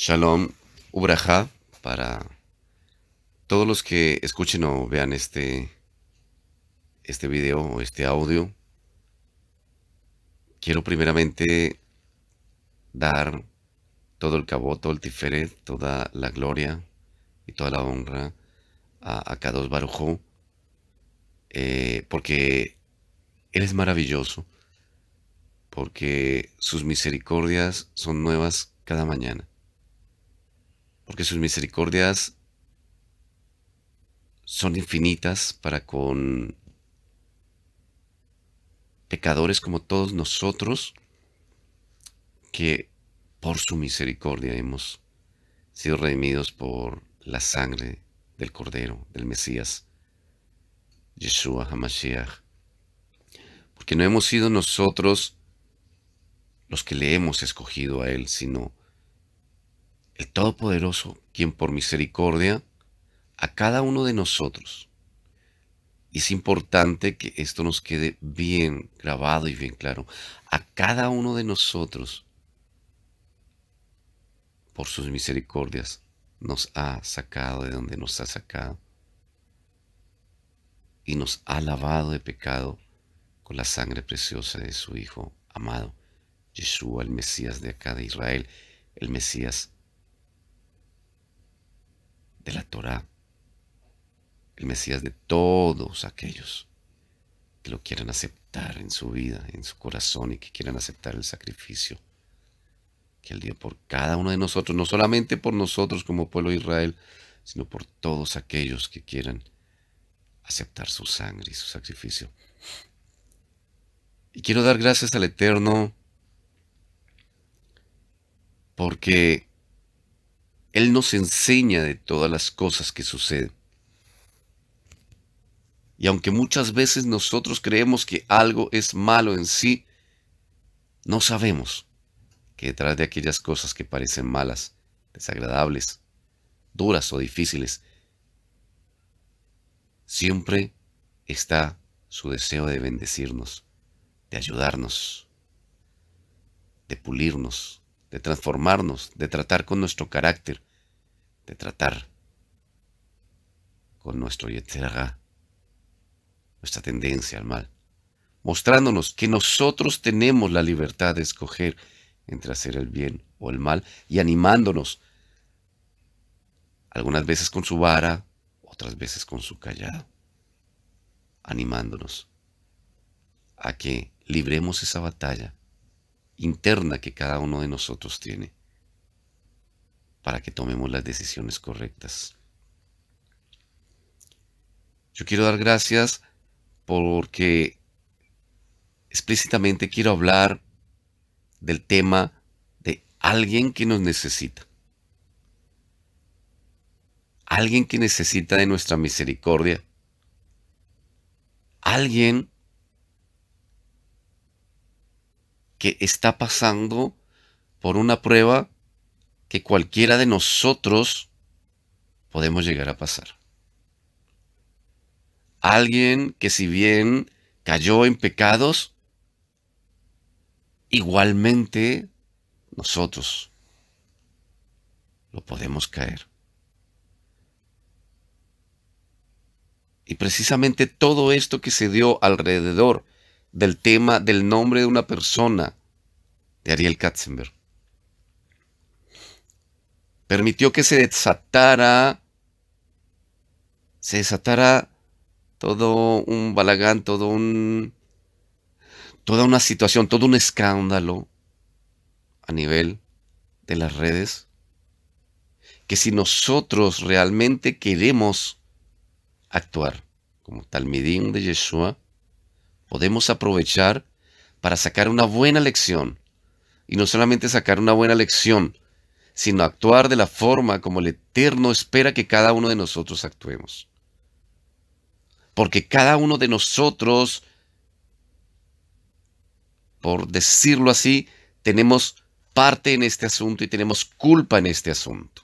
Shalom, Ubraja, para todos los que escuchen o vean este, este video o este audio. Quiero primeramente dar todo el todo el tiferet, toda la gloria y toda la honra a, a Kadosh Barujo, eh, porque Él es maravilloso, porque sus misericordias son nuevas cada mañana porque sus misericordias son infinitas para con pecadores como todos nosotros, que por su misericordia hemos sido redimidos por la sangre del Cordero, del Mesías, Yeshua Hamashiach. Porque no hemos sido nosotros los que le hemos escogido a Él, sino el Todopoderoso, quien por misericordia a cada uno de nosotros. Es importante que esto nos quede bien grabado y bien claro. A cada uno de nosotros, por sus misericordias, nos ha sacado de donde nos ha sacado y nos ha lavado de pecado con la sangre preciosa de su Hijo amado, Yeshua, el Mesías de acá de Israel, el Mesías de la Torá, el Mesías de todos aquellos que lo quieran aceptar en su vida, en su corazón y que quieran aceptar el sacrificio que el dio por cada uno de nosotros, no solamente por nosotros como pueblo de Israel, sino por todos aquellos que quieran aceptar su sangre y su sacrificio. Y quiero dar gracias al Eterno porque él nos enseña de todas las cosas que suceden. Y aunque muchas veces nosotros creemos que algo es malo en sí, no sabemos que detrás de aquellas cosas que parecen malas, desagradables, duras o difíciles, siempre está su deseo de bendecirnos, de ayudarnos, de pulirnos, de transformarnos, de tratar con nuestro carácter, de tratar con nuestro Yetzeragá, nuestra tendencia al mal, mostrándonos que nosotros tenemos la libertad de escoger entre hacer el bien o el mal y animándonos, algunas veces con su vara, otras veces con su callado, animándonos a que libremos esa batalla interna que cada uno de nosotros tiene para que tomemos las decisiones correctas. Yo quiero dar gracias porque explícitamente quiero hablar del tema de alguien que nos necesita. Alguien que necesita de nuestra misericordia. Alguien que está pasando por una prueba que cualquiera de nosotros podemos llegar a pasar. Alguien que si bien cayó en pecados, igualmente nosotros lo podemos caer. Y precisamente todo esto que se dio alrededor del tema del nombre de una persona de Ariel Katzenberg permitió que se desatara, se desatara todo un balagán, todo un, toda una situación, todo un escándalo a nivel de las redes, que si nosotros realmente queremos actuar como Talmidín de Yeshua, podemos aprovechar para sacar una buena lección. Y no solamente sacar una buena lección, sino actuar de la forma como el Eterno espera que cada uno de nosotros actuemos. Porque cada uno de nosotros, por decirlo así, tenemos parte en este asunto y tenemos culpa en este asunto.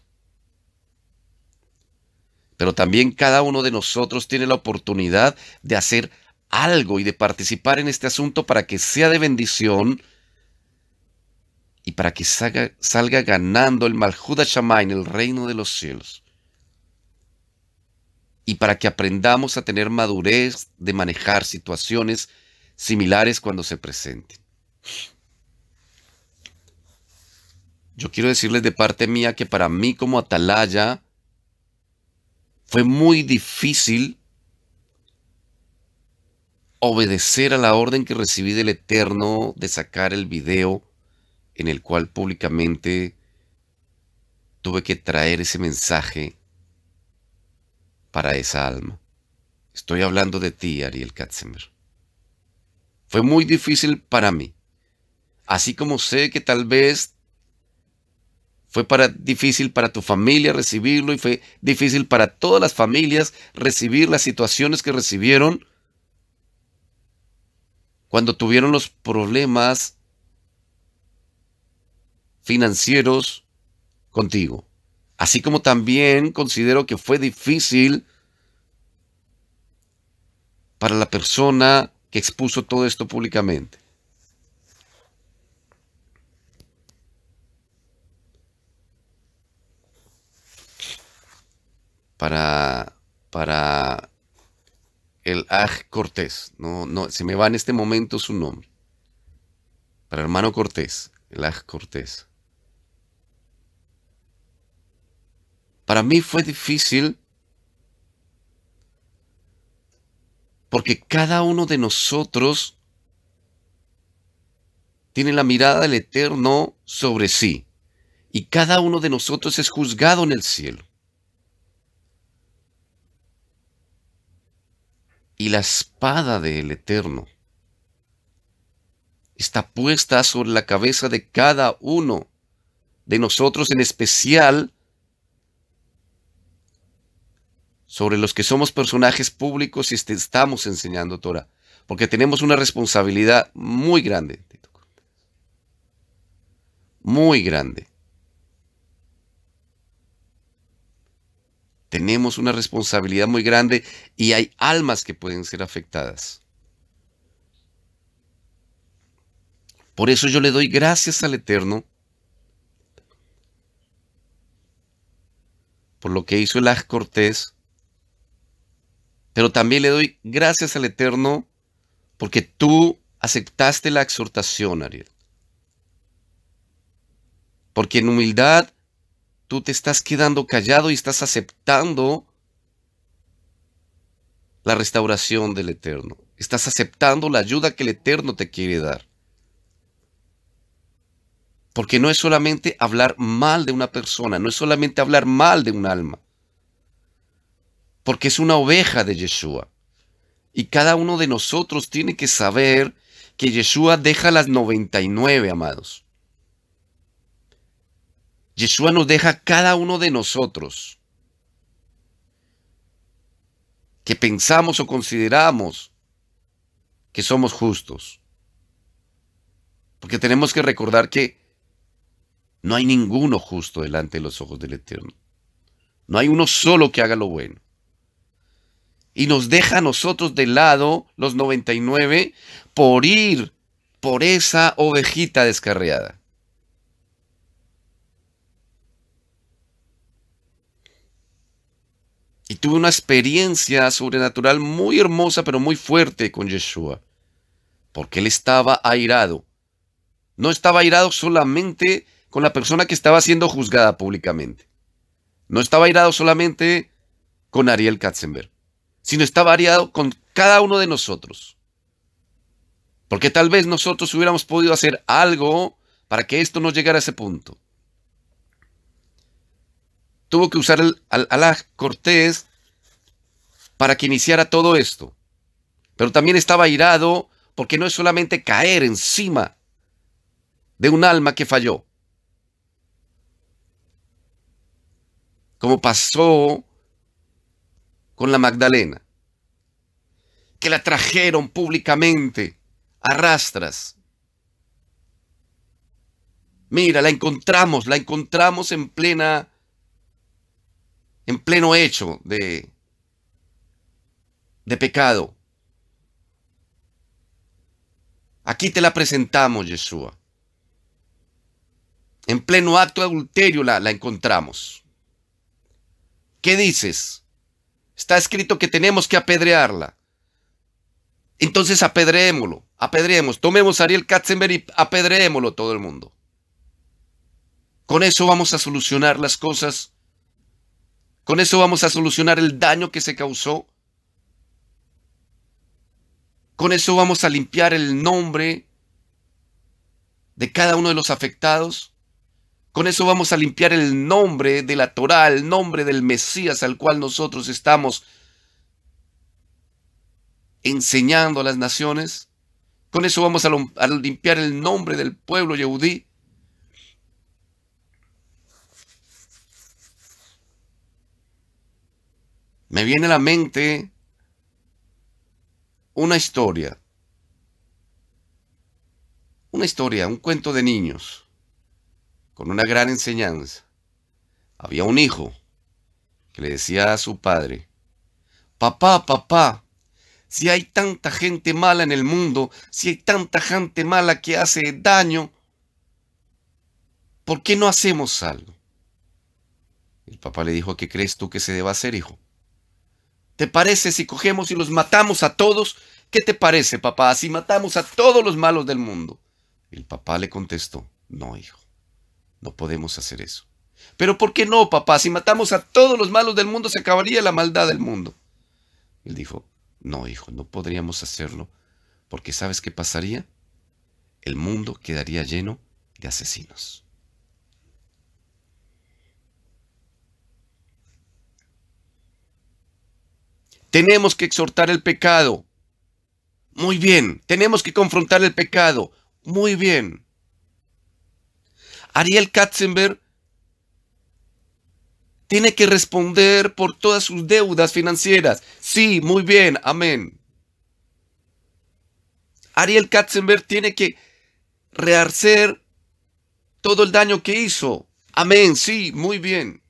Pero también cada uno de nosotros tiene la oportunidad de hacer algo y de participar en este asunto para que sea de bendición y para que salga, salga ganando el Malhuda Shammai en el reino de los cielos. Y para que aprendamos a tener madurez de manejar situaciones similares cuando se presenten. Yo quiero decirles de parte mía que para mí como atalaya fue muy difícil obedecer a la orden que recibí del Eterno de sacar el video en el cual públicamente tuve que traer ese mensaje para esa alma. Estoy hablando de ti, Ariel Katzenberg. Fue muy difícil para mí. Así como sé que tal vez fue difícil para tu familia recibirlo y fue difícil para todas las familias recibir las situaciones que recibieron cuando tuvieron los problemas financieros contigo. Así como también considero que fue difícil para la persona que expuso todo esto públicamente. Para, para el Aj Cortés, no, no, se me va en este momento su nombre. Para hermano Cortés, el Aj Cortés. Para mí fue difícil porque cada uno de nosotros tiene la mirada del Eterno sobre sí y cada uno de nosotros es juzgado en el cielo. Y la espada del Eterno está puesta sobre la cabeza de cada uno de nosotros, en especial sobre los que somos personajes públicos y este, estamos enseñando Torah, porque tenemos una responsabilidad muy grande, muy grande. Tenemos una responsabilidad muy grande y hay almas que pueden ser afectadas. Por eso yo le doy gracias al Eterno por lo que hizo el Aj Cortés pero también le doy gracias al Eterno porque tú aceptaste la exhortación, Ariel. Porque en humildad tú te estás quedando callado y estás aceptando la restauración del Eterno. Estás aceptando la ayuda que el Eterno te quiere dar. Porque no es solamente hablar mal de una persona, no es solamente hablar mal de un alma porque es una oveja de Yeshua. Y cada uno de nosotros tiene que saber que Yeshua deja las 99, amados. Yeshua nos deja cada uno de nosotros que pensamos o consideramos que somos justos. Porque tenemos que recordar que no hay ninguno justo delante de los ojos del Eterno. No hay uno solo que haga lo bueno y nos deja a nosotros de lado los 99 por ir por esa ovejita descarriada. Y tuve una experiencia sobrenatural muy hermosa, pero muy fuerte con Yeshua. Porque él estaba airado. No estaba airado solamente con la persona que estaba siendo juzgada públicamente. No estaba airado solamente con Ariel Katzenberg sino está variado con cada uno de nosotros. Porque tal vez nosotros hubiéramos podido hacer algo para que esto no llegara a ese punto. Tuvo que usar el, al Cortés para que iniciara todo esto. Pero también estaba irado porque no es solamente caer encima de un alma que falló. Como pasó con la Magdalena, que la trajeron públicamente a rastras. Mira, la encontramos, la encontramos en plena, en pleno hecho de, de pecado. Aquí te la presentamos, Yeshua. En pleno acto de adulterio la, la encontramos. ¿Qué dices? Está escrito que tenemos que apedrearla. Entonces apedreémoslo, apedreemos, tomemos a Ariel Katzenberg y apedreémoslo todo el mundo. Con eso vamos a solucionar las cosas. Con eso vamos a solucionar el daño que se causó. Con eso vamos a limpiar el nombre de cada uno de los afectados. Con eso vamos a limpiar el nombre de la Torá, el nombre del Mesías al cual nosotros estamos enseñando a las naciones. Con eso vamos a, limpiar el nombre del pueblo yehudí. me viene a la mente una historia. Una historia, un cuento de niños con una gran enseñanza. Había un hijo que le decía a su padre, papá, papá, si hay tanta gente mala en el mundo, si hay tanta gente mala que hace daño, ¿por qué no hacemos algo? El papá le dijo, ¿qué crees tú que se deba hacer, hijo? ¿Te parece si cogemos y los matamos a todos? ¿Qué te parece, papá, si matamos a todos los malos del mundo? El papá le contestó, no, hijo. No podemos hacer eso. Pero ¿por qué no, papá? Si matamos a todos los malos del mundo, se acabaría la maldad del mundo. Él dijo, no, hijo, no podríamos hacerlo, porque ¿sabes qué pasaría? El mundo quedaría lleno de asesinos. Tenemos que exhortar el pecado. Muy bien. Tenemos que confrontar el pecado. Muy bien. Ariel Katzenberg tiene que responder por todas sus deudas financieras. Sí, muy bien, amén. Ariel Katzenberg tiene que rehacer todo el daño que hizo. Amén, sí, muy bien.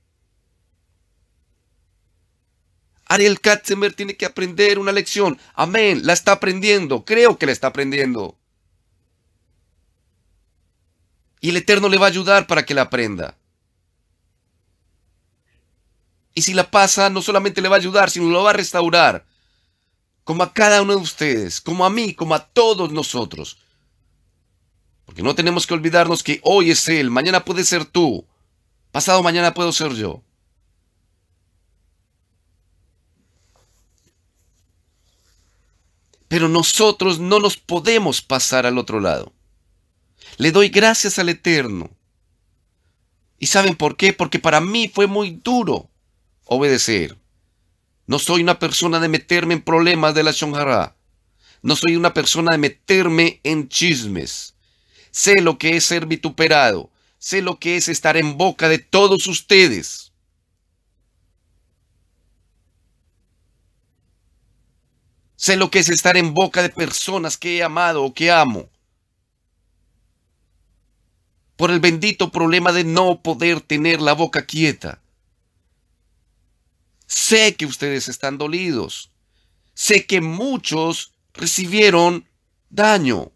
Ariel Katzenberg tiene que aprender una lección. Amén, la está aprendiendo. Creo que la está aprendiendo. Y el Eterno le va a ayudar para que la aprenda. Y si la pasa, no solamente le va a ayudar, sino lo va a restaurar. Como a cada uno de ustedes, como a mí, como a todos nosotros. Porque no tenemos que olvidarnos que hoy es Él, mañana puede ser tú, pasado mañana puedo ser yo. Pero nosotros no nos podemos pasar al otro lado. Le doy gracias al Eterno. ¿Y saben por qué? Porque para mí fue muy duro obedecer. No soy una persona de meterme en problemas de la Shonjara. No soy una persona de meterme en chismes. Sé lo que es ser vituperado. Sé lo que es estar en boca de todos ustedes. Sé lo que es estar en boca de personas que he amado o que amo por el bendito problema de no poder tener la boca quieta. Sé que ustedes están dolidos. Sé que muchos recibieron daño.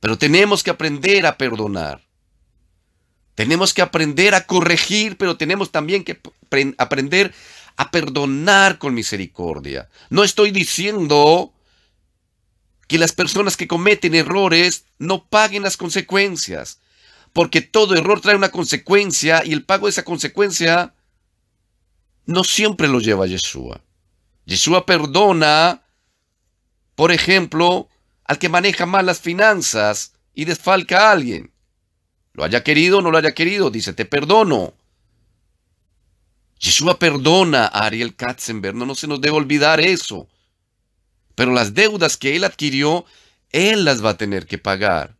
Pero tenemos que aprender a perdonar. Tenemos que aprender a corregir, pero tenemos también que aprender a perdonar con misericordia. No estoy diciendo que las personas que cometen errores no paguen las consecuencias, porque todo error trae una consecuencia y el pago de esa consecuencia no siempre lo lleva a Yeshua. Yeshua perdona, por ejemplo, al que maneja mal las finanzas y desfalca a alguien. Lo haya querido o no lo haya querido, dice, te perdono. Yeshua perdona a Ariel Katzenberg, no, no se nos debe olvidar eso. Pero las deudas que él adquirió, él las va a tener que pagar.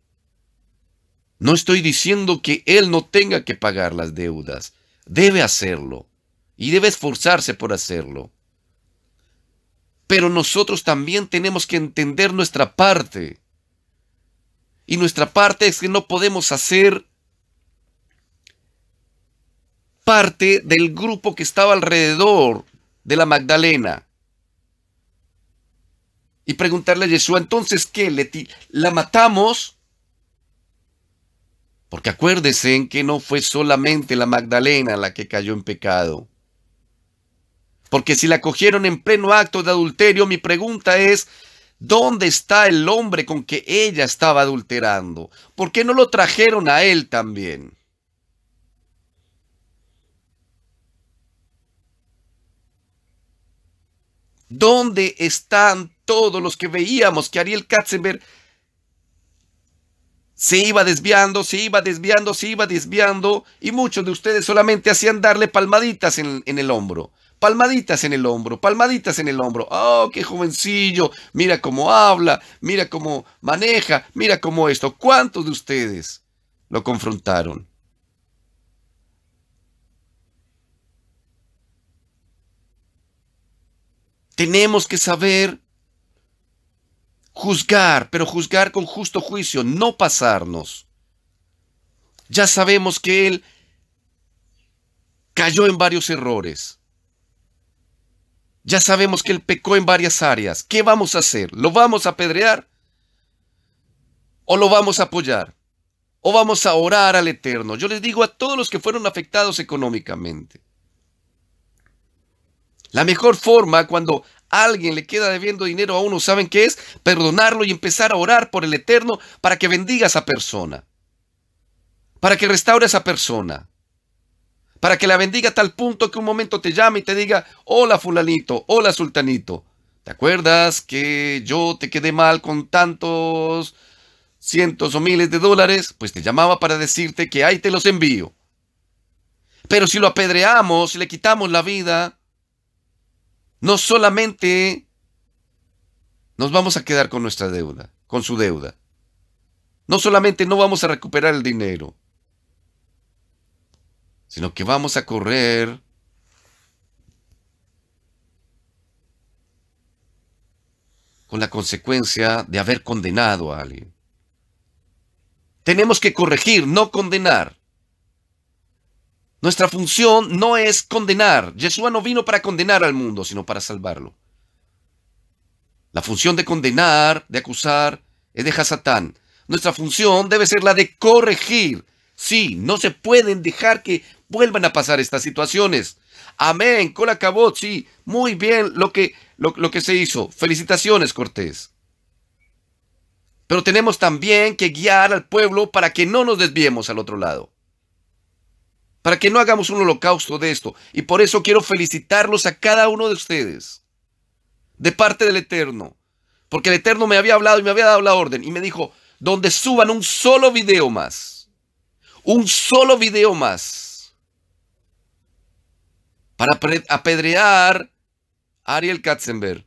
No estoy diciendo que él no tenga que pagar las deudas. Debe hacerlo. Y debe esforzarse por hacerlo. Pero nosotros también tenemos que entender nuestra parte. Y nuestra parte es que no podemos hacer parte del grupo que estaba alrededor de la Magdalena y preguntarle a Yeshua, entonces, ¿qué? ¿La matamos? Porque acuérdese en que no fue solamente la Magdalena la que cayó en pecado. Porque si la cogieron en pleno acto de adulterio, mi pregunta es, ¿dónde está el hombre con que ella estaba adulterando? ¿Por qué no lo trajeron a él también? ¿Dónde están todos los que veíamos que Ariel Katzenberg se iba desviando, se iba desviando, se iba desviando, y muchos de ustedes solamente hacían darle palmaditas en, el hombro. Palmaditas en el hombro, palmaditas en el hombro. ¡Oh, qué jovencillo! Mira cómo habla, mira cómo maneja, mira cómo esto. ¿Cuántos de ustedes lo confrontaron? Tenemos que saber Juzgar, pero juzgar con justo juicio, no pasarnos. Ya sabemos que Él cayó en varios errores. Ya sabemos que Él pecó en varias áreas. ¿Qué vamos a hacer? ¿Lo vamos a apedrear? ¿O lo vamos a apoyar? ¿O vamos a orar al Eterno? Yo les digo a todos los que fueron afectados económicamente. La mejor forma cuando alguien le queda debiendo dinero a uno, ¿saben qué es? Perdonarlo y empezar a orar por el Eterno para que bendiga a esa persona, para que restaure a esa persona, para que la bendiga a tal punto que un momento te llame y te diga, hola fulanito, hola sultanito, ¿te acuerdas que yo te quedé mal con tantos cientos o miles de dólares? Pues te llamaba para decirte que ahí te los envío. Pero si lo apedreamos, si le quitamos la vida, no solamente nos vamos a quedar con nuestra deuda, con su deuda. No solamente no vamos a recuperar el dinero, sino que vamos a correr con la consecuencia de haber condenado a alguien. Tenemos que corregir, no condenar. Nuestra función no es condenar. Yeshua no vino para condenar al mundo, sino para salvarlo. La función de condenar, de acusar, es de Hasatán. Nuestra función debe ser la de corregir. Sí, no se pueden dejar que vuelvan a pasar estas situaciones. Amén, Cola Cabot, sí, muy bien lo que, lo que se hizo. Felicitaciones, Cortés. Pero tenemos también que guiar al pueblo para que no nos desviemos al otro lado para que no hagamos un holocausto de esto. Y por eso quiero felicitarlos a cada uno de ustedes, de parte del Eterno, porque el Eterno me había hablado y me había dado la orden y me dijo, donde suban un solo video más, un solo video más, para apedrear a Ariel Katzenberg.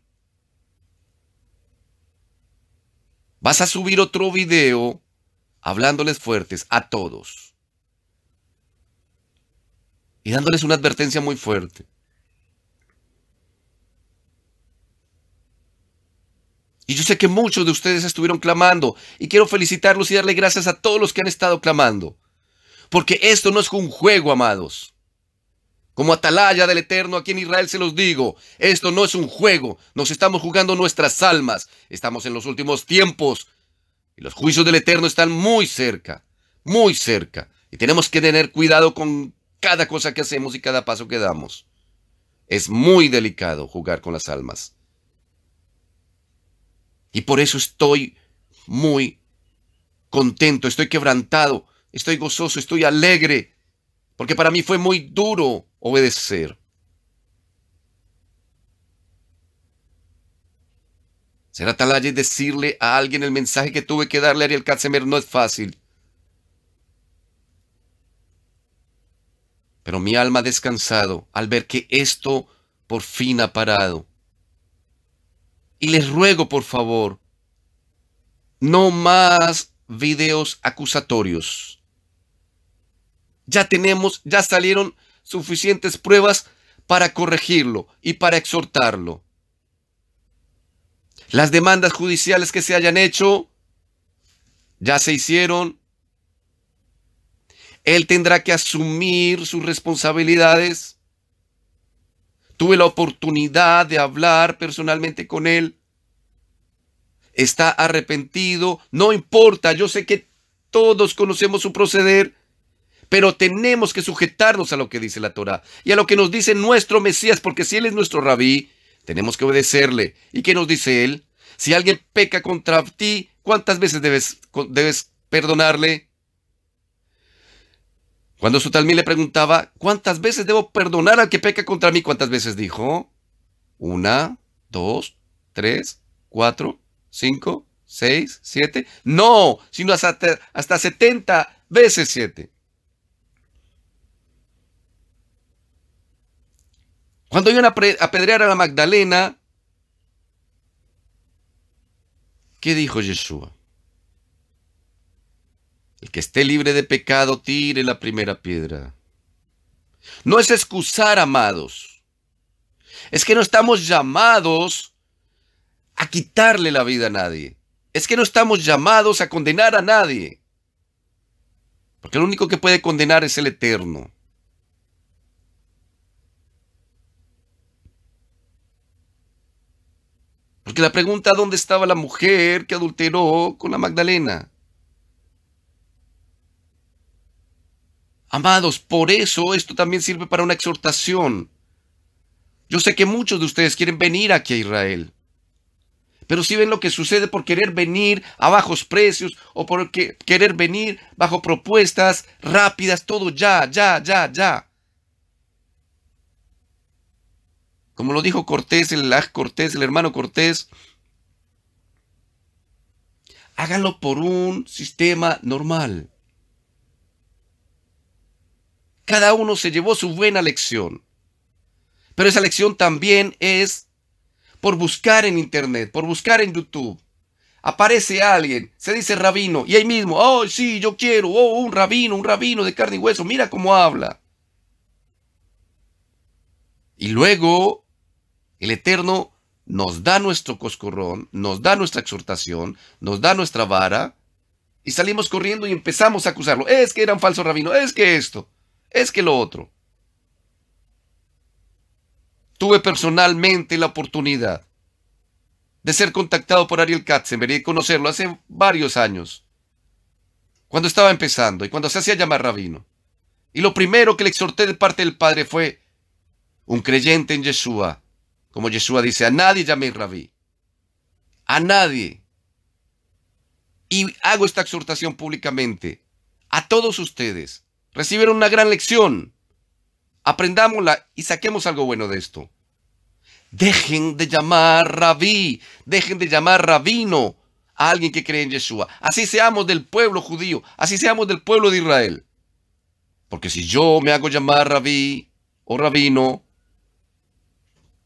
Vas a subir otro video hablándoles fuertes a todos y dándoles una advertencia muy fuerte. Y yo sé que muchos de ustedes estuvieron clamando y quiero felicitarlos y darle gracias a todos los que han estado clamando. Porque esto no es un juego, amados. Como atalaya del Eterno aquí en Israel se los digo, esto no es un juego, nos estamos jugando nuestras almas, estamos en los últimos tiempos y los juicios del Eterno están muy cerca, muy cerca. Y tenemos que tener cuidado con cada cosa que hacemos y cada paso que damos. Es muy delicado jugar con las almas. Y por eso estoy muy contento, estoy quebrantado, estoy gozoso, estoy alegre, porque para mí fue muy duro obedecer. será tal y decirle a alguien el mensaje que tuve que darle a Ariel Katzemer no es fácil. Pero mi alma ha descansado al ver que esto por fin ha parado. Y les ruego, por favor, no más videos acusatorios. Ya tenemos, ya salieron suficientes pruebas para corregirlo y para exhortarlo. Las demandas judiciales que se hayan hecho ya se hicieron, él tendrá que asumir sus responsabilidades. Tuve la oportunidad de hablar personalmente con él. Está arrepentido. No importa, yo sé que todos conocemos su proceder, pero tenemos que sujetarnos a lo que dice la Torah y a lo que nos dice nuestro Mesías, porque si Él es nuestro rabí, tenemos que obedecerle. ¿Y qué nos dice Él? Si alguien peca contra ti, ¿cuántas veces debes, debes perdonarle? Cuando su talmí le preguntaba, ¿cuántas veces debo perdonar al que peca contra mí? ¿Cuántas veces dijo? Una, dos, tres, cuatro, cinco, seis, siete. No, sino hasta, hasta 70 veces siete. Cuando iban a apedrear a la Magdalena, ¿qué dijo Yeshua? El que esté libre de pecado, tire la primera piedra. No es excusar, amados. Es que no estamos llamados a quitarle la vida a nadie. Es que no estamos llamados a condenar a nadie. Porque lo único que puede condenar es el eterno. Porque la pregunta, ¿dónde estaba la mujer que adulteró con la Magdalena? Amados, por eso esto también sirve para una exhortación. Yo sé que muchos de ustedes quieren venir aquí a Israel. Pero si ven lo que sucede por querer venir a bajos precios o por querer venir bajo propuestas rápidas, todo ya, ya, ya, ya. Como lo dijo Cortés, el Cortés, el hermano Cortés, háganlo por un sistema normal. Cada uno se llevó su buena lección. Pero esa lección también es por buscar en Internet, por buscar en YouTube. Aparece alguien, se dice rabino, y ahí mismo, oh, sí, yo quiero, oh, un rabino, un rabino de carne y hueso, mira cómo habla. Y luego el Eterno nos da nuestro coscorrón, nos da nuestra exhortación, nos da nuestra vara, y salimos corriendo y empezamos a acusarlo. Es que era un falso rabino, es que esto es que lo otro. Tuve personalmente la oportunidad de ser contactado por Ariel Katzenberg y conocerlo hace varios años, cuando estaba empezando y cuando se hacía llamar rabino. Y lo primero que le exhorté de parte del Padre fue, un creyente en Yeshua, como Yeshua dice, a nadie llamé rabí, a nadie. Y hago esta exhortación públicamente a todos ustedes, recibieron una gran lección. Aprendámosla y saquemos algo bueno de esto. Dejen de llamar rabí, dejen de llamar rabino a alguien que cree en Yeshua. Así seamos del pueblo judío, así seamos del pueblo de Israel. Porque si yo me hago llamar rabí o rabino,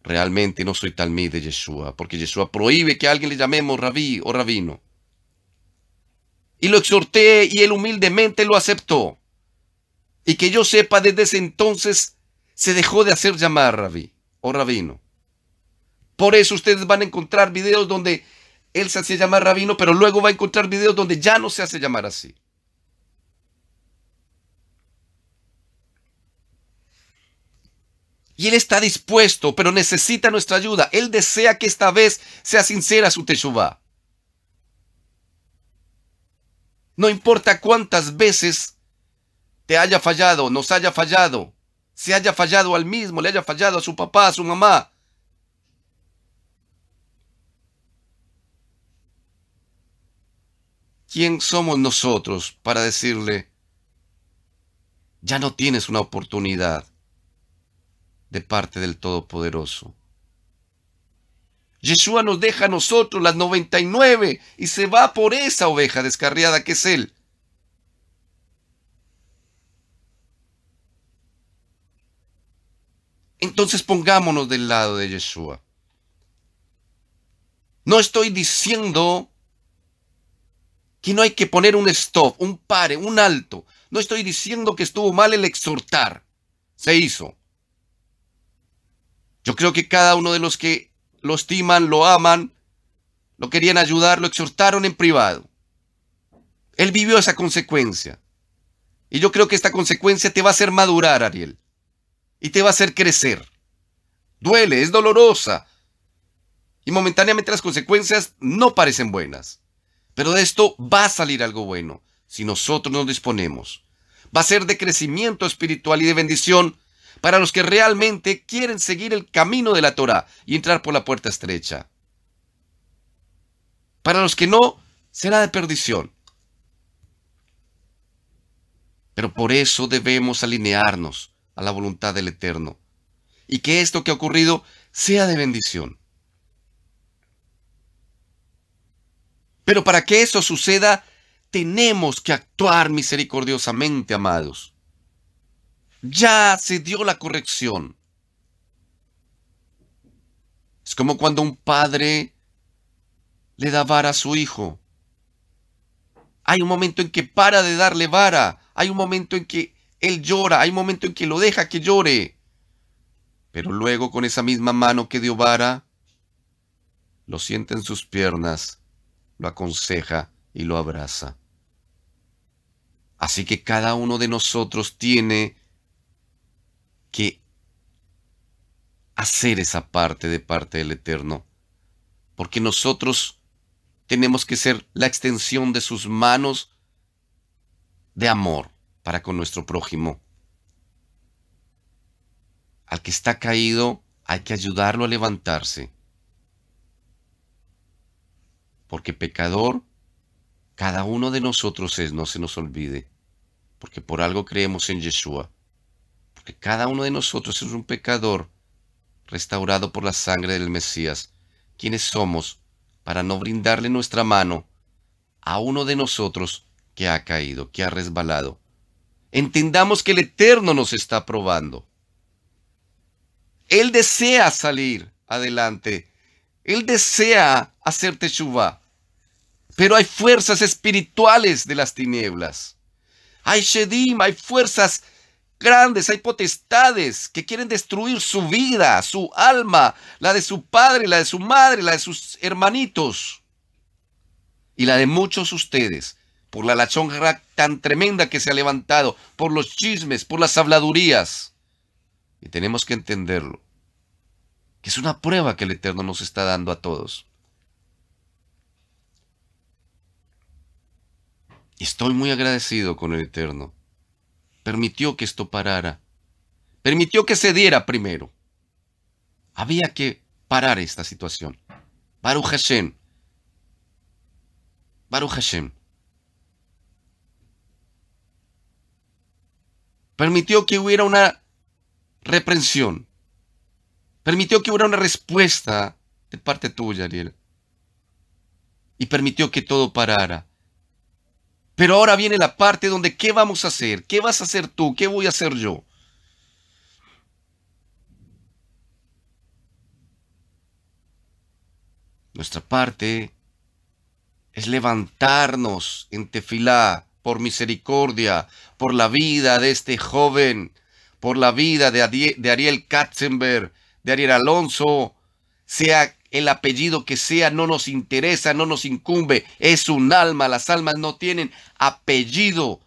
realmente no soy tal mí de Yeshua, porque Yeshua prohíbe que a alguien le llamemos rabí o rabino. Y lo exhorté y él humildemente lo aceptó. Y que yo sepa, desde ese entonces se dejó de hacer llamar rabí o rabino. Por eso ustedes van a encontrar videos donde él se hace llamar rabino, pero luego va a encontrar videos donde ya no se hace llamar así. Y él está dispuesto, pero necesita nuestra ayuda. Él desea que esta vez sea sincera su Teshuvá. No importa cuántas veces te haya fallado, nos haya fallado, se haya fallado al mismo, le haya fallado a su papá, a su mamá. ¿Quién somos nosotros para decirle, ya no tienes una oportunidad de parte del Todopoderoso? Yeshua nos deja a nosotros las 99 y se va por esa oveja descarriada que es Él. Entonces pongámonos del lado de Yeshua. No estoy diciendo que no hay que poner un stop, un pare, un alto. No estoy diciendo que estuvo mal el exhortar. Se hizo. Yo creo que cada uno de los que lo estiman, lo aman, lo querían ayudar, lo exhortaron en privado. Él vivió esa consecuencia. Y yo creo que esta consecuencia te va a hacer madurar, Ariel y te va a hacer crecer. Duele, es dolorosa. Y momentáneamente las consecuencias no parecen buenas. Pero de esto va a salir algo bueno si nosotros nos disponemos. Va a ser de crecimiento espiritual y de bendición para los que realmente quieren seguir el camino de la Torah y entrar por la puerta estrecha. Para los que no, será de perdición. Pero por eso debemos alinearnos a la voluntad del Eterno, y que esto que ha ocurrido sea de bendición. Pero para que eso suceda, tenemos que actuar misericordiosamente, amados. Ya se dio la corrección. Es como cuando un padre le da vara a su hijo. Hay un momento en que para de darle vara. Hay un momento en que él llora, hay momento en que lo deja que llore. Pero luego con esa misma mano que dio vara, lo siente en sus piernas, lo aconseja y lo abraza. Así que cada uno de nosotros tiene que hacer esa parte de parte del Eterno, porque nosotros tenemos que ser la extensión de sus manos de amor para con nuestro prójimo. Al que está caído hay que ayudarlo a levantarse. Porque pecador, cada uno de nosotros es, no se nos olvide. Porque por algo creemos en Yeshua. Porque cada uno de nosotros es un pecador restaurado por la sangre del Mesías. ¿Quiénes somos para no brindarle nuestra mano a uno de nosotros que ha caído, que ha resbalado? Entendamos que el Eterno nos está probando. Él desea salir adelante. Él desea hacer teshuva. Pero hay fuerzas espirituales de las tinieblas. Hay shedim, hay fuerzas grandes, hay potestades que quieren destruir su vida, su alma, la de su padre, la de su madre, la de sus hermanitos y la de muchos ustedes por la lachonra tan tremenda que se ha levantado, por los chismes, por las habladurías. Y tenemos que entenderlo, que es una prueba que el Eterno nos está dando a todos. Estoy muy agradecido con el Eterno. Permitió que esto parara. Permitió que se diera primero. Había que parar esta situación. Baruch Hashem. Baruch Hashem. Permitió que hubiera una reprensión. Permitió que hubiera una respuesta de parte tuya, Ariel. Y permitió que todo parara. Pero ahora viene la parte donde ¿qué vamos a hacer? ¿Qué vas a hacer tú? ¿Qué voy a hacer yo? Nuestra parte es levantarnos en tefilá, por misericordia, por la vida de este joven, por la vida de, Ariel Katzenberg, de Ariel Alonso, sea el apellido que sea, no nos interesa, no nos incumbe, es un alma, las almas no tienen apellido,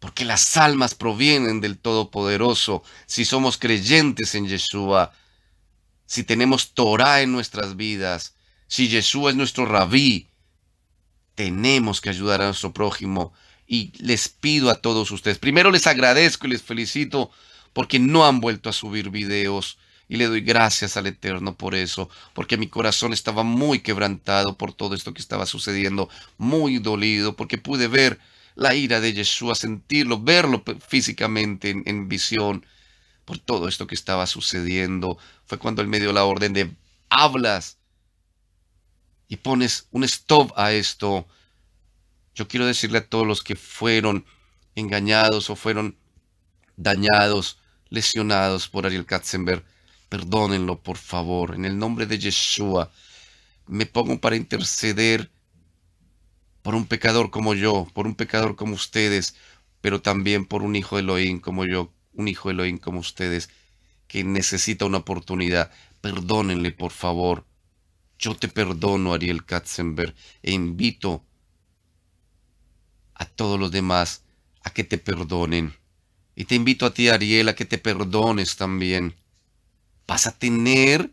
porque las almas provienen del Todopoderoso, si somos creyentes en Yeshua, si tenemos Torah en nuestras vidas, si Yeshua es nuestro rabí, tenemos que ayudar a nuestro prójimo. Y les pido a todos ustedes, primero les agradezco y les felicito porque no han vuelto a subir videos. Y le doy gracias al Eterno por eso, porque mi corazón estaba muy quebrantado por todo esto que estaba sucediendo, muy dolido, porque pude ver la ira de Yeshua, sentirlo, verlo físicamente en, visión por todo esto que estaba sucediendo. Fue cuando él me dio la orden de hablas y pones un stop a esto. Yo quiero decirle a todos los que fueron engañados o fueron dañados, lesionados por Ariel Katzenberg, perdónenlo por favor, en el nombre de Yeshua. Me pongo para interceder por un pecador como yo, por un pecador como ustedes, pero también por un hijo de Elohim como yo, un hijo de Elohim como ustedes, que necesita una oportunidad. Perdónenle por favor. Yo te perdono, Ariel Katzenberg, e invito a todos los demás a que te perdonen. Y te invito a ti, Ariel, a que te perdones también. Vas a tener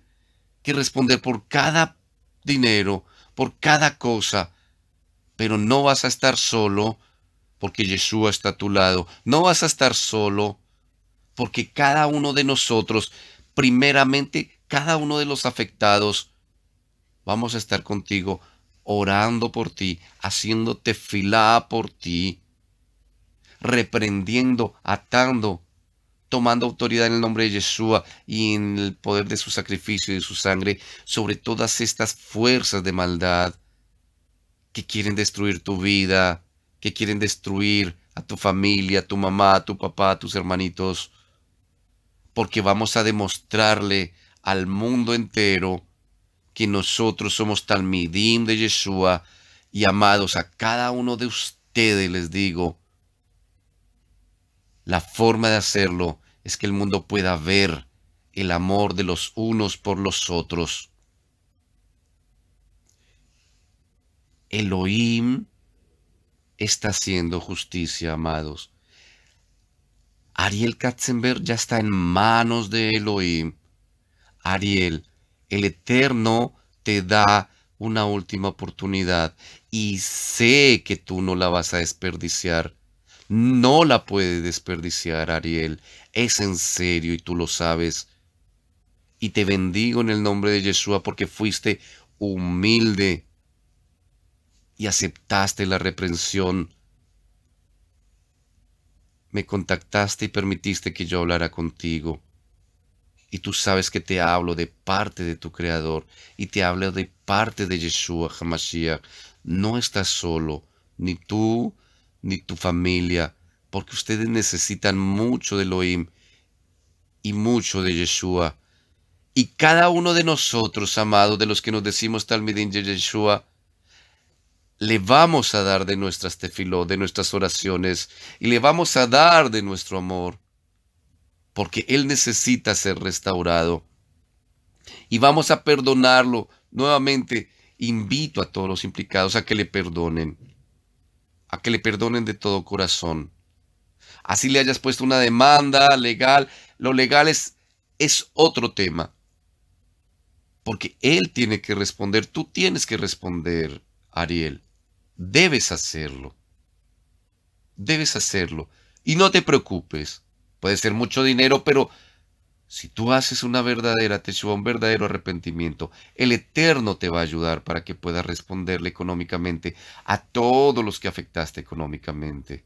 que responder por cada dinero, por cada cosa, pero no vas a estar solo porque Yeshua está a tu lado. No vas a estar solo porque cada uno de nosotros, primeramente cada uno de los afectados, Vamos a estar contigo orando por ti, haciéndote filar por ti, reprendiendo, atando, tomando autoridad en el nombre de Yeshua y en el poder de su sacrificio y de su sangre sobre todas estas fuerzas de maldad que quieren destruir tu vida, que quieren destruir a tu familia, a tu mamá, a tu papá, a tus hermanitos, porque vamos a demostrarle al mundo entero que nosotros somos Talmidim de Yeshua y amados a cada uno de ustedes, les digo, la forma de hacerlo es que el mundo pueda ver el amor de los unos por los otros. Elohim está haciendo justicia, amados. Ariel Katzenberg ya está en manos de Elohim. Ariel, el Eterno te da una última oportunidad y sé que tú no la vas a desperdiciar. No la puedes desperdiciar, Ariel. Es en serio y tú lo sabes. Y te bendigo en el nombre de Yeshua porque fuiste humilde y aceptaste la reprensión. Me contactaste y permitiste que yo hablara contigo. Y tú sabes que te hablo de parte de tu Creador y te hablo de parte de Yeshua Hamashiach. No estás solo, ni tú ni tu familia, porque ustedes necesitan mucho de Elohim y mucho de Yeshua. Y cada uno de nosotros, amados, de los que nos decimos Talmidim de Yeshua, le vamos a dar de nuestras tefiló, de nuestras oraciones, y le vamos a dar de nuestro amor porque Él necesita ser restaurado. Y vamos a perdonarlo. Nuevamente, invito a todos los implicados a que le perdonen, a que le perdonen de todo corazón. Así le hayas puesto una demanda legal, lo legal es, es otro tema. Porque Él tiene que responder, tú tienes que responder, Ariel. Debes hacerlo. Debes hacerlo. Y no te preocupes. Puede ser mucho dinero, pero si tú haces una verdadera teshuva, un verdadero arrepentimiento, el Eterno te va a ayudar para que puedas responderle económicamente a todos los que afectaste económicamente.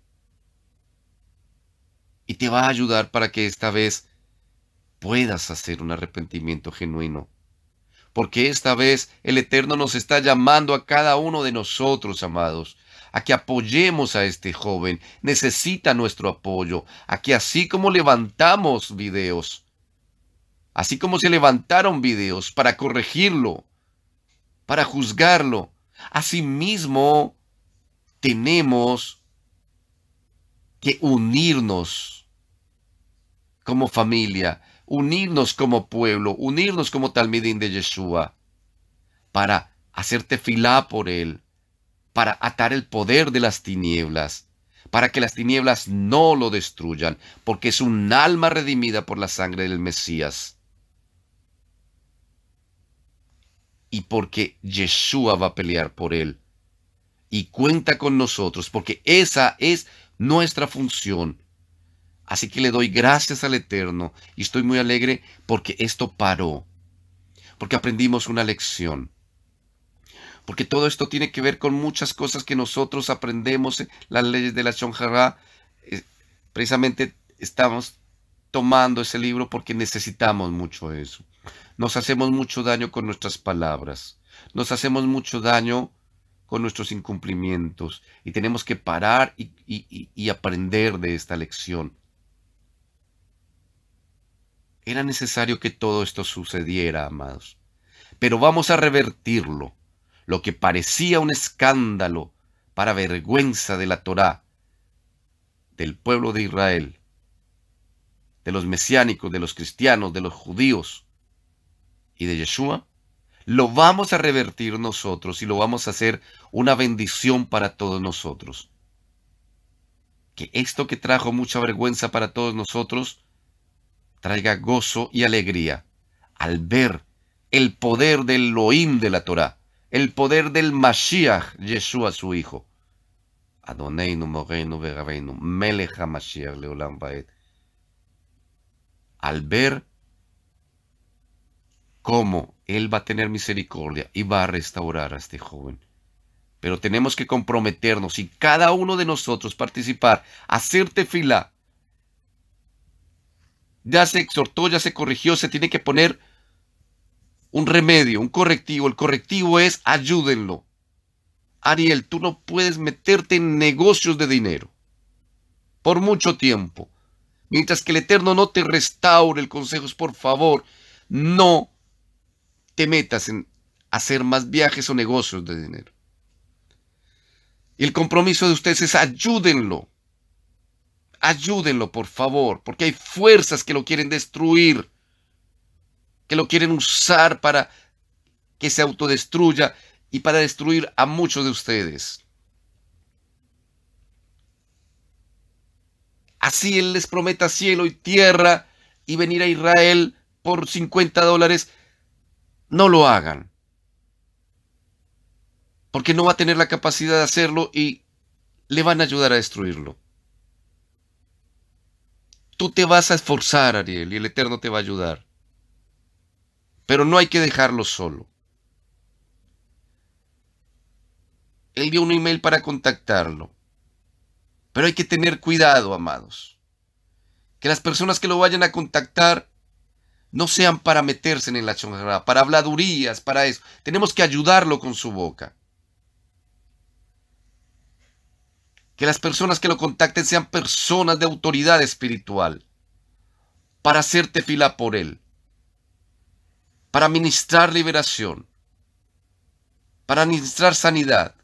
Y te va a ayudar para que esta vez puedas hacer un arrepentimiento genuino. Porque esta vez el Eterno nos está llamando a cada uno de nosotros, amados, a que apoyemos a este joven. Necesita nuestro apoyo, a que así como levantamos videos, así como se levantaron videos para corregirlo, para juzgarlo, asimismo tenemos que unirnos como familia, unirnos como pueblo, unirnos como Talmidín de Yeshua, para hacerte tefilá por él, para atar el poder de las tinieblas, para que las tinieblas no lo destruyan, porque es un alma redimida por la sangre del Mesías. Y porque Yeshua va a pelear por él. Y cuenta con nosotros, porque esa es nuestra función. Así que le doy gracias al Eterno y estoy muy alegre porque esto paró, porque aprendimos una lección porque todo esto tiene que ver con muchas cosas que nosotros aprendemos, las leyes de la Shonjara, eh, precisamente estamos tomando ese libro porque necesitamos mucho eso. Nos hacemos mucho daño con nuestras palabras, nos hacemos mucho daño con nuestros incumplimientos y tenemos que parar y aprender de esta lección. Era necesario que todo esto sucediera, amados, pero vamos a revertirlo lo que parecía un escándalo para vergüenza de la Torá, del pueblo de Israel, de los mesiánicos, de los cristianos, de los judíos y de Yeshua, lo vamos a revertir nosotros y lo vamos a hacer una bendición para todos nosotros. Que esto que trajo mucha vergüenza para todos nosotros traiga gozo y alegría al ver el poder del Elohim de la Torá, el poder del Mashiach, Yeshua su hijo. Adoneinu, Moreno, Verabeinu, Meleja Mashiach, Leolam Baed. Al ver cómo Él va a tener misericordia y va a restaurar a este joven. Pero tenemos que comprometernos y cada uno de nosotros participar, hacerte fila. Ya se exhortó, ya se corrigió, se tiene que poner un remedio, un correctivo. El correctivo es ayúdenlo. Ariel, tú no puedes meterte en negocios de dinero por mucho tiempo. Mientras que el Eterno no te restaure el consejo, es por favor, no te metas en hacer más viajes o negocios de dinero. Y el compromiso de ustedes es ayúdenlo. Ayúdenlo, por favor, porque hay fuerzas que lo quieren destruir que lo quieren usar para que se autodestruya y para destruir a muchos de ustedes. Así Él les prometa cielo y tierra y venir a Israel por 50 dólares. No lo hagan. Porque no va a tener la capacidad de hacerlo y le van a ayudar a destruirlo. Tú te vas a esforzar, Ariel, y el Eterno te va a ayudar pero no hay que dejarlo solo. Él dio un email para contactarlo. Pero hay que tener cuidado, amados. Que las personas que lo vayan a contactar no sean para meterse en la chonjada, para habladurías, para eso. Tenemos que ayudarlo con su boca. Que las personas que lo contacten sean personas de autoridad espiritual para hacerte fila por él para ministrar liberación, para ministrar sanidad,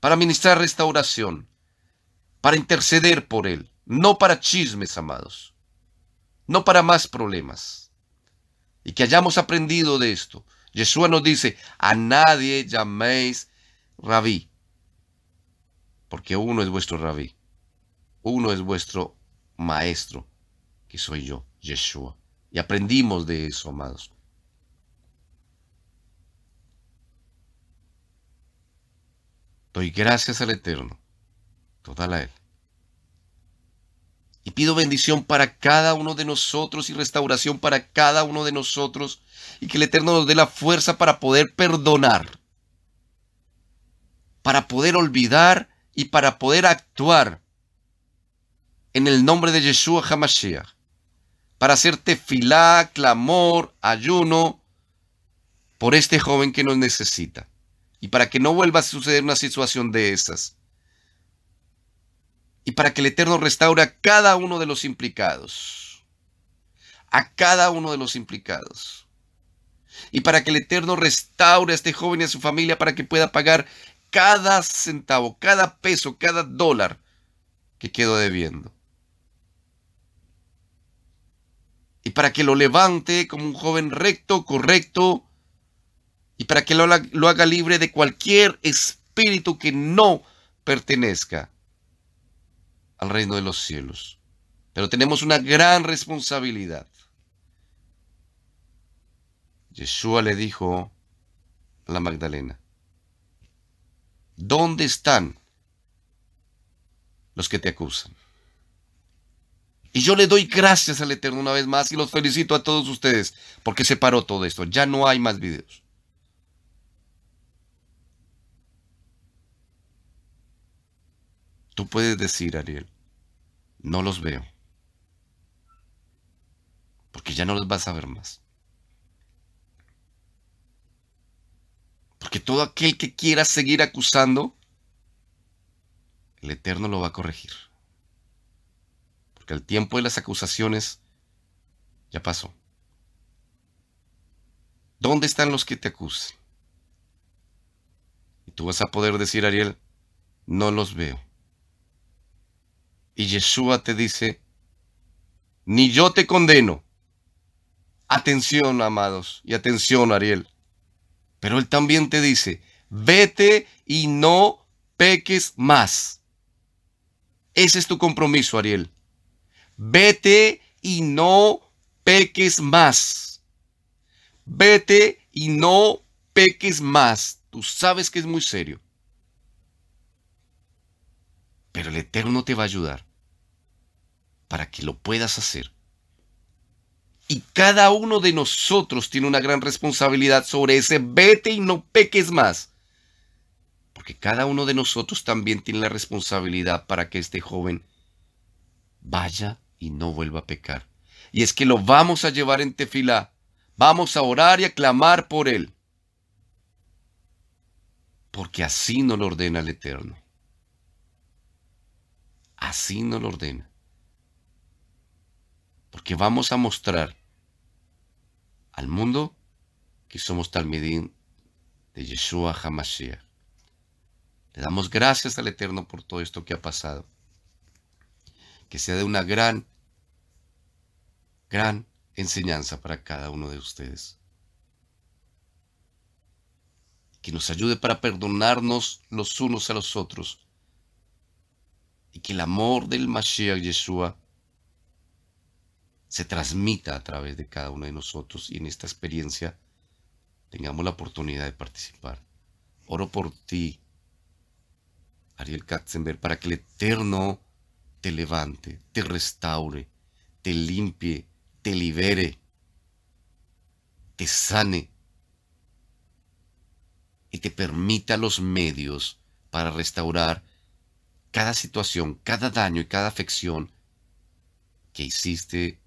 para ministrar restauración, para interceder por Él, no para chismes, amados, no para más problemas. Y que hayamos aprendido de esto. Yeshua nos dice, a nadie llaméis rabí, porque uno es vuestro rabí, uno es vuestro maestro, que soy yo, Yeshua. Y aprendimos de eso, amados. Doy gracias al Eterno, toda a Él. Y pido bendición para cada uno de nosotros y restauración para cada uno de nosotros y que el Eterno nos dé la fuerza para poder perdonar, para poder olvidar y para poder actuar en el nombre de Yeshua Hamashiach para hacerte tefilá, clamor, ayuno por este joven que nos necesita y para que no vuelva a suceder una situación de esas y para que el Eterno restaure a cada uno de los implicados, a cada uno de los implicados y para que el Eterno restaure a este joven y a su familia para que pueda pagar cada centavo, cada peso, cada dólar que quedó debiendo. y para que lo levante como un joven recto, correcto, y para que lo, haga libre de cualquier espíritu que no pertenezca al reino de los cielos. Pero tenemos una gran responsabilidad. Yeshua le dijo a la Magdalena, ¿dónde están los que te acusan? Y yo le doy gracias al Eterno una vez más y los felicito a todos ustedes porque se paró todo esto. Ya no hay más videos. Tú puedes decir, Ariel, no los veo. Porque ya no los vas a ver más. Porque todo aquel que quiera seguir acusando, el Eterno lo va a corregir. Porque el tiempo de las acusaciones ya pasó. ¿Dónde están los que te acusan? Y tú vas a poder decir, Ariel, no los veo. Y Yeshua te dice, ni yo te condeno. Atención, amados, y atención, Ariel. Pero él también te dice, vete y no peques más. Ese es tu compromiso, Ariel vete y no peques más. Vete y no peques más. Tú sabes que es muy serio. Pero el Eterno te va a ayudar para que lo puedas hacer. Y cada uno de nosotros tiene una gran responsabilidad sobre ese vete y no peques más. Porque cada uno de nosotros también tiene la responsabilidad para que este joven vaya y no vuelva a pecar. Y es que lo vamos a llevar en tefilá. Vamos a orar y a clamar por él. Porque así nos lo ordena el Eterno. Así nos lo ordena. Porque vamos a mostrar al mundo que somos Talmidín de Yeshua Hamashiach. Le damos gracias al Eterno por todo esto que ha pasado. Que sea de una gran gran enseñanza para cada uno de ustedes. Que nos ayude para perdonarnos los unos a los otros. Y que el amor del Mashiach Yeshua se transmita a través de cada uno de nosotros y en esta experiencia tengamos la oportunidad de participar. Oro por ti, Ariel Katzenberg, para que el Eterno te levante, te restaure, te limpie, te libere, te sane y te permita los medios para restaurar cada situación, cada daño y cada afección que hiciste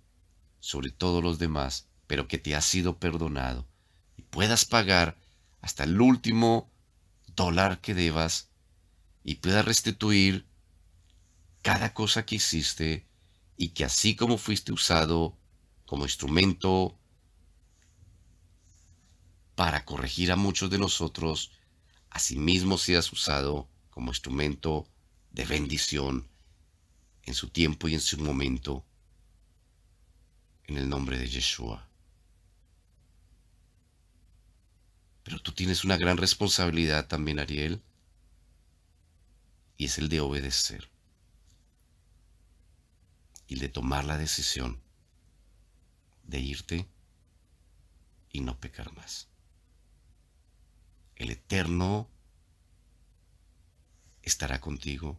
sobre todos los demás, pero que te ha sido perdonado, y puedas pagar hasta el último dólar que debas y puedas restituir cada cosa que hiciste y que así como fuiste usado como instrumento para corregir a muchos de nosotros, asimismo seas usado como instrumento de bendición en su tiempo y en su momento, en el nombre de Yeshua. Pero tú tienes una gran responsabilidad también, Ariel, y es el de obedecer y el de tomar la decisión de irte y no pecar más. El Eterno estará contigo.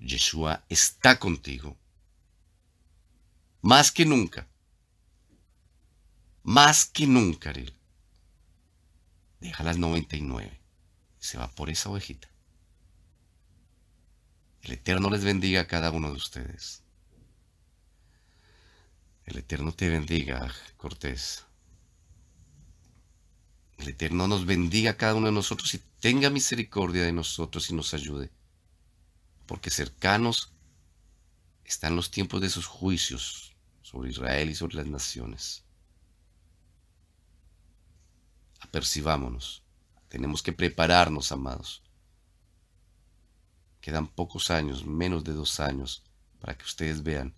Yeshua está contigo. Más que nunca. Más que nunca, Ariel. Deja las 99. Se va por esa ovejita. El Eterno les bendiga a cada uno de ustedes. El Eterno te bendiga, Cortés. El Eterno nos bendiga a cada uno de nosotros y tenga misericordia de nosotros y nos ayude. Porque cercanos están los tiempos de sus juicios sobre Israel y sobre las naciones. Apercibámonos. Tenemos que prepararnos, amados. Quedan pocos años, menos de dos años, para que ustedes vean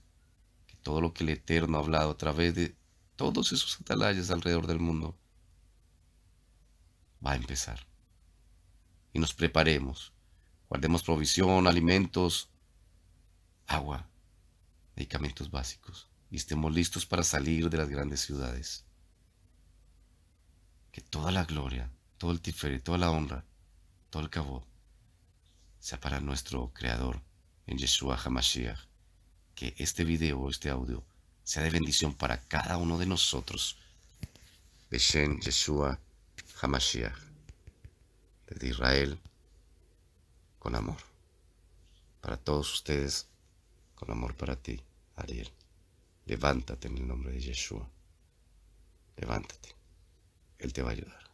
todo lo que el Eterno ha hablado a través de todos esos atalayas alrededor del mundo va a empezar. Y nos preparemos, guardemos provisión, alimentos, agua, medicamentos básicos y estemos listos para salir de las grandes ciudades. Que toda la gloria, todo el tifere, toda la honra, todo el cabo sea para nuestro Creador en Yeshua HaMashiach que este video, o este audio, sea de bendición para cada uno de nosotros. Shem, Yeshua Hamashiach, desde Israel, con amor. Para todos ustedes, con amor para ti, Ariel. Levántate en el nombre de Yeshua. Levántate. Él te va a ayudar.